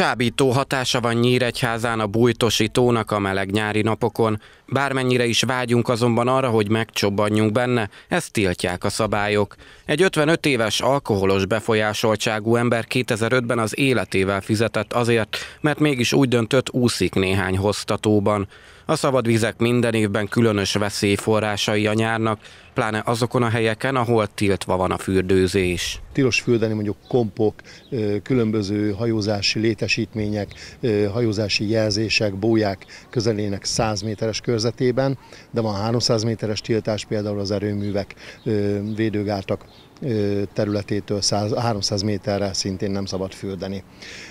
Csábító hatása van Nyíregyházán a bújtosi tónak a meleg nyári napokon. Bármennyire is vágyunk azonban arra, hogy megcsobbanjunk benne, ezt tiltják a szabályok. Egy 55 éves alkoholos befolyásoltságú ember 2005-ben az életével fizetett azért, mert mégis úgy döntött úszik néhány hoztatóban. A szabad vizek minden évben különös veszélyforrásai a nyárnak, pláne azokon a helyeken, ahol tiltva van a fürdőzés. Tilos fürdeni mondjuk kompok, különböző hajózási létesítmények, hajózási jelzések, bóják közelének 100 méteres körzetében, de van 300 méteres tiltás például az erőművek, védőgártak területétől 100, 300 méterre szintén nem szabad fürdeni.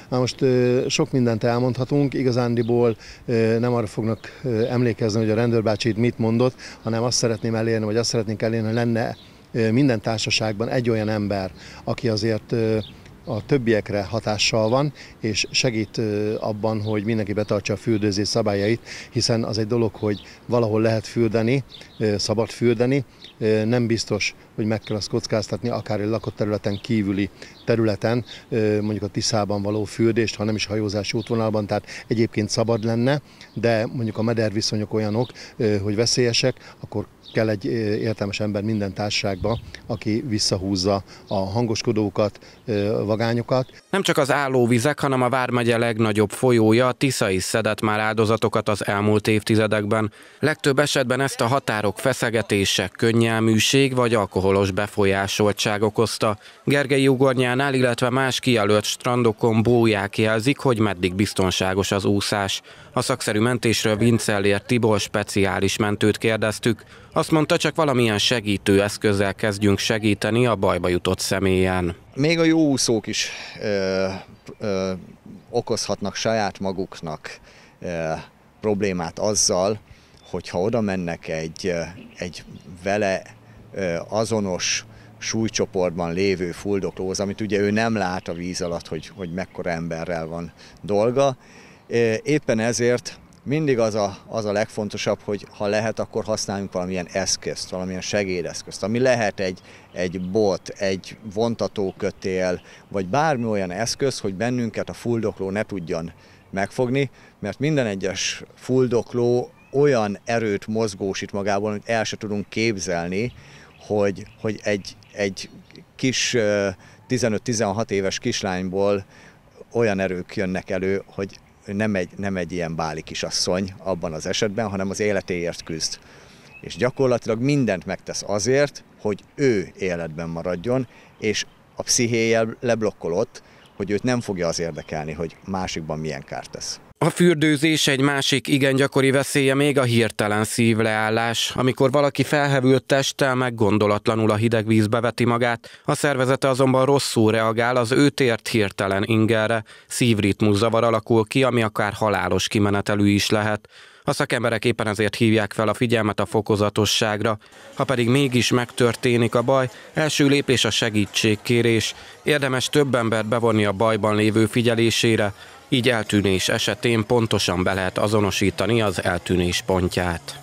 Na most sok mindent elmondhatunk, igazándiból nem arra fognak emlékezni, hogy a rendőrbácsi mit mondott, hanem azt szeretném elérni, vagy azt szeretnénk elérni, hogy lenne minden társaságban egy olyan ember, aki azért a többiekre hatással van, és segít abban, hogy mindenki betartsa a fürdőzés szabályait, hiszen az egy dolog, hogy valahol lehet fürdeni, szabad fürdeni, nem biztos, hogy meg kell azt kockáztatni akár egy lakott területen kívüli területen, mondjuk a Tiszában való fürdést, ha nem is hajózási útvonalban, tehát egyébként szabad lenne, de mondjuk a meder viszonyok olyanok, hogy veszélyesek, akkor kell egy értelmes ember minden társaságba, aki visszahúzza a hangoskodókat, magányokat. Nem csak az állóvizek, hanem a Vármegye legnagyobb folyója, a Tisza is szedett már áldozatokat az elmúlt évtizedekben. Legtöbb esetben ezt a határok feszegetése, könnyelműség vagy alkoholos befolyásoltság okozta. Gergely Ugornyánál, illetve más kijelölt strandokon bóják jelzik, hogy meddig biztonságos az úszás. A szakszerű mentésről Vincellér Tibor speciális mentőt kérdeztük. Azt mondta, csak valamilyen segítő eszközzel kezdjünk segíteni a bajba jutott személyen még a jó úszók is ö, ö, okozhatnak saját maguknak ö, problémát azzal, hogyha oda mennek egy, egy vele azonos súlycsoportban lévő fuldoklóhoz, amit ugye ő nem lát a víz alatt, hogy, hogy mekkora emberrel van dolga. Éppen ezért mindig az a, az a legfontosabb, hogy ha lehet, akkor használjunk valamilyen eszközt, valamilyen segédeszközt, ami lehet egy, egy bot, egy vontatókötél, vagy bármi olyan eszköz, hogy bennünket a fuldokló ne tudjon megfogni, mert minden egyes fuldokló olyan erőt mozgósít magában, hogy el se tudunk képzelni, hogy, hogy egy, egy kis 15-16 éves kislányból olyan erők jönnek elő, hogy ő nem egy, nem egy ilyen báli kisasszony abban az esetben, hanem az életéért küzd. És gyakorlatilag mindent megtesz azért, hogy ő életben maradjon, és a pszichéjel leblokkolott, hogy őt nem fogja az érdekelni, hogy másikban milyen kárt tesz. A fürdőzés egy másik igen gyakori veszélye még a hirtelen szívleállás. Amikor valaki felhevült testtel meg gondolatlanul a hideg vízbe veti magát, a szervezete azonban rosszul reagál az őt ért hirtelen ingerre, szívritmus zavar alakul ki, ami akár halálos kimenetelű is lehet. A szakemberek éppen ezért hívják fel a figyelmet a fokozatosságra. Ha pedig mégis megtörténik a baj, első lépés a segítségkérés. Érdemes több embert bevonni a bajban lévő figyelésére, így eltűnés esetén pontosan be lehet azonosítani az eltűnés pontját.